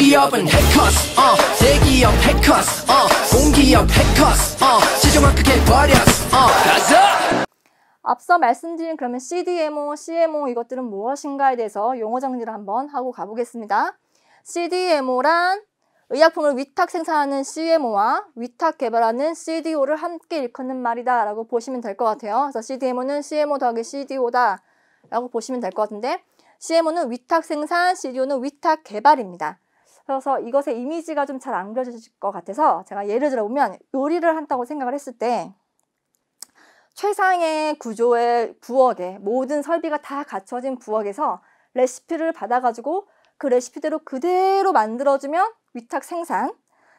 취업은 해커스 어 대기업 해커스 어 공기업 해커스 어 시중은 크게 버렸어 어 가자 앞서 말씀드린 그러면 CDMO, CMO 이것들은 무엇인가에 대해서 용어 정리를 한번 하고 가보겠습니다. CDMO란 의약품을 위탁 생산하는 CMO와 위탁 개발하는 CDO를 함께 일컫는 말이다 라고 보시면 될 것 같아요. 그래서 CDMO는 CMO 더하기 CDO다 라고 보시면 될 것 같은데 CMO는 위탁 생산, CDO는 위탁 개발입니다. 그래서 이것의 이미지가 좀 잘 안 그려질 것 같아서 제가 예를 들어보면 요리를 한다고 생각을 했을 때 최상의 구조의 부엌에 모든 설비가 다 갖춰진 부엌에서 레시피를 받아가지고 그 레시피대로 그대로 만들어주면 위탁 생산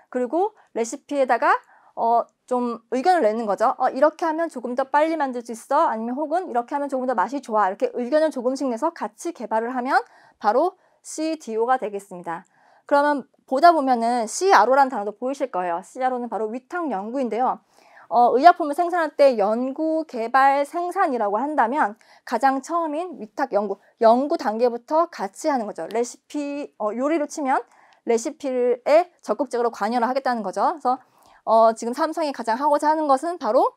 그리고 레시피에다가 어, 좀 의견을 내는 거죠. 어, 이렇게 하면 조금 더 빨리 만들 수 있어. 아니면 혹은 이렇게 하면 조금 더 맛이 좋아. 이렇게 의견을 조금씩 내서 같이 개발을 하면 바로 CDO가 되겠습니다. 그러면 보다 보면은 CRO라는 단어도 보이실 거예요. CRO는 바로 위탁 연구인데요. 어, 의약품을 생산할 때 연구, 개발, 생산이라고 한다면 가장 처음인 위탁 연구, 연구 단계부터 같이 하는 거죠. 레시피, 어, 요리로 치면 레시피에 적극적으로 관여를 하겠다는 거죠. 그래서 어, 지금 삼성이 가장 하고자 하는 것은 바로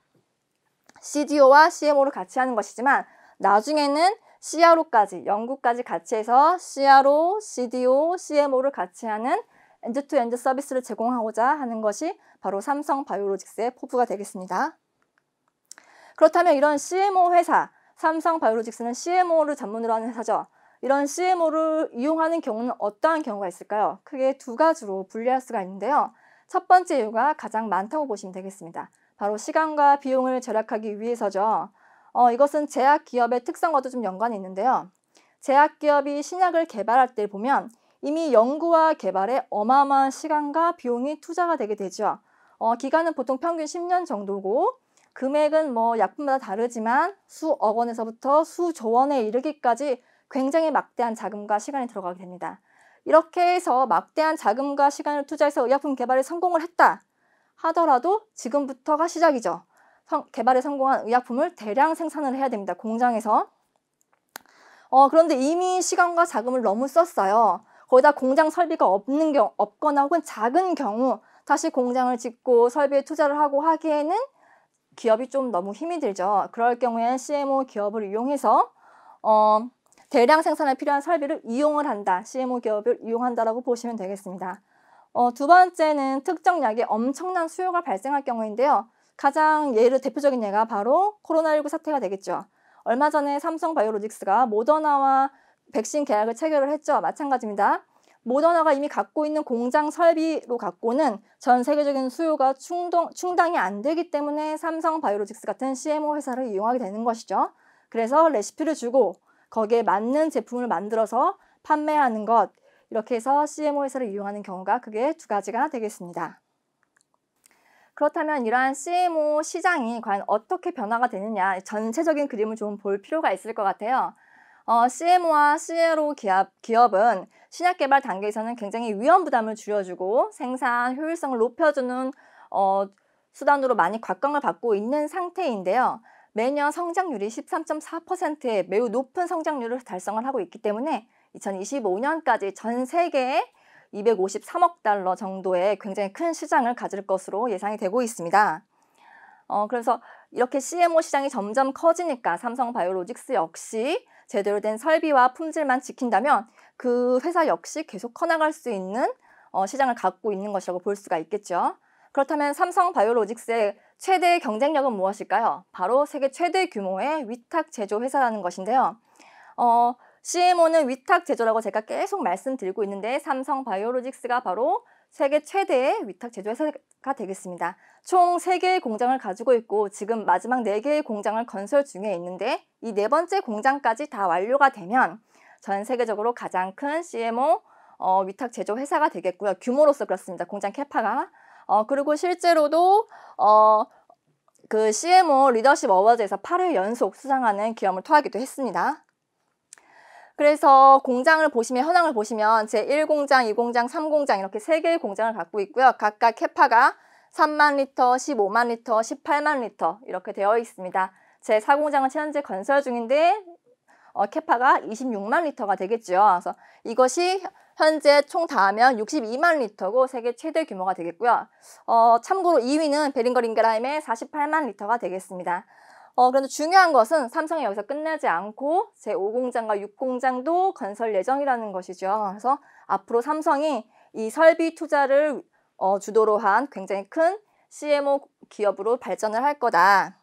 CDO와 CMO를 같이 하는 것이지만 나중에는 CRO까지, 연구까지 같이 해서 CRO, CDO, CMO를 같이 하는 엔드투엔드 서비스를 제공하고자 하는 것이 바로 삼성 바이오로직스의 포부가 되겠습니다. 그렇다면 이런 CMO 회사, 삼성 바이오로직스는 CMO를 전문으로 하는 회사죠. 이런 CMO를 이용하는 경우는 어떠한 경우가 있을까요? 크게 두 가지로 분리할 수가 있는데요. 첫 번째 이유가 가장 많다고 보시면 되겠습니다. 바로 시간과 비용을 절약하기 위해서죠. 어, 이것은 제약 기업의 특성과도 좀 연관이 있는데요. 제약 기업이 신약을 개발할 때 보면 이미 연구와 개발에 어마어마한 시간과 비용이 투자가 되게 되죠. 어, 기간은 보통 평균 10년 정도고 금액은 뭐 약품마다 다르지만 수억 원에서부터 수조 원에 이르기까지 굉장히 막대한 자금과 시간이 들어가게 됩니다. 이렇게 해서 막대한 자금과 시간을 투자해서 의약품 개발에 성공을 했다 하더라도 지금부터가 시작이죠. 개발에 성공한 의약품을 대량 생산을 해야 됩니다. 공장에서. 어, 그런데 이미 시간과 자금을 너무 썼어요. 거기다 공장 설비가 없는 경우, 없거나 혹은 작은 경우 다시 공장을 짓고 설비에 투자를 하고 하기에는 기업이 좀 너무 힘이 들죠. 그럴 경우에는 CMO 기업을 이용해서 어, 대량 생산에 필요한 설비를 이용을 한다. CMO 기업을 이용한다라고 보시면 되겠습니다. 어, 두 번째는 특정 약에 엄청난 수요가 발생할 경우인데요. 가장 예를 대표적인 예가 바로 코로나19 사태가 되겠죠. 얼마 전에 삼성바이오로직스가 모더나와 백신 계약을 체결을 했죠. 마찬가지입니다. 모더나가 이미 갖고 있는 공장 설비로 갖고는 전 세계적인 수요가 충동, 충당이 안 되기 때문에 삼성 바이오로직스 같은 CMO 회사를 이용하게 되는 것이죠. 그래서 레시피를 주고 거기에 맞는 제품을 만들어서 판매하는 것 이렇게 해서 CMO 회사를 이용하는 경우가 그게 두 가지가 되겠습니다. 그렇다면 이러한 CMO 시장이 과연 어떻게 변화가 되느냐 전체적인 그림을 좀 볼 필요가 있을 것 같아요. 어, CMO와 CLO 기업, 기업은 신약 개발 단계에서는 굉장히 위험 부담을 줄여주고 생산 효율성을 높여주는 어, 수단으로 많이 각광을 받고 있는 상태인데요. 매년 성장률이 13.4%의 매우 높은 성장률을 달성을 하고 있기 때문에 2025년까지 전 세계에 253억 달러 정도의 굉장히 큰 시장을 가질 것으로 예상이 되고 있습니다. 어, 그래서 이렇게 CMO 시장이 점점 커지니까 삼성 바이오로직스 역시 제대로 된 설비와 품질만 지킨다면 그 회사 역시 계속 커나갈 수 있는 어, 시장을 갖고 있는 것이라고 볼 수가 있겠죠. 그렇다면 삼성 바이오로직스의 최대의 경쟁력은 무엇일까요? 바로 세계 최대 규모의 위탁 제조 회사라는 것인데요. 어, CMO는 위탁 제조라고 제가 계속 말씀드리고 있는데 삼성 바이오로직스가 바로 세계 최대의 위탁 제조 회사가 되겠습니다. 총3개의 공장을 가지고 있고 지금 마지막 4개의 공장을 건설 중에 있는데 이 네 번째 공장까지 다 완료가 되면 전 세계적으로 가장 큰 CMO 어, 위탁 제조 회사가 되겠고요. 규모로서 그렇습니다. 공장 캐파가. 어, 그리고 실제로도 어, 그 CMO 리더십 어워즈에서 8회 연속 수상하는 기염을 토하기도 했습니다. 그래서 공장을 보시면 현황을 보시면 제1공장, 2공장, 3공장 이렇게 세개의 공장을 갖고 있고요. 각각 캐파가 3만 리터, 15만 리터, 18만 리터 이렇게 되어 있습니다. 제4공장은 현재 건설 중인데 어, 캐파가 26만 리터가 되겠죠. 그래서 이것이 현재 총다 하면 62만 리터고 세계 최대 규모가 되겠고요. 어, 참고로 2위는 베링거링그라임의 48만 리터가 되겠습니다. 어, 그런데 중요한 것은 삼성이 여기서 끝나지 않고 제5공장과 6공장도 건설 예정이라는 것이죠. 그래서 앞으로 삼성이 이 설비 투자를 어, 주도로 한 굉장히 큰 CMO 기업으로 발전을 할 거다.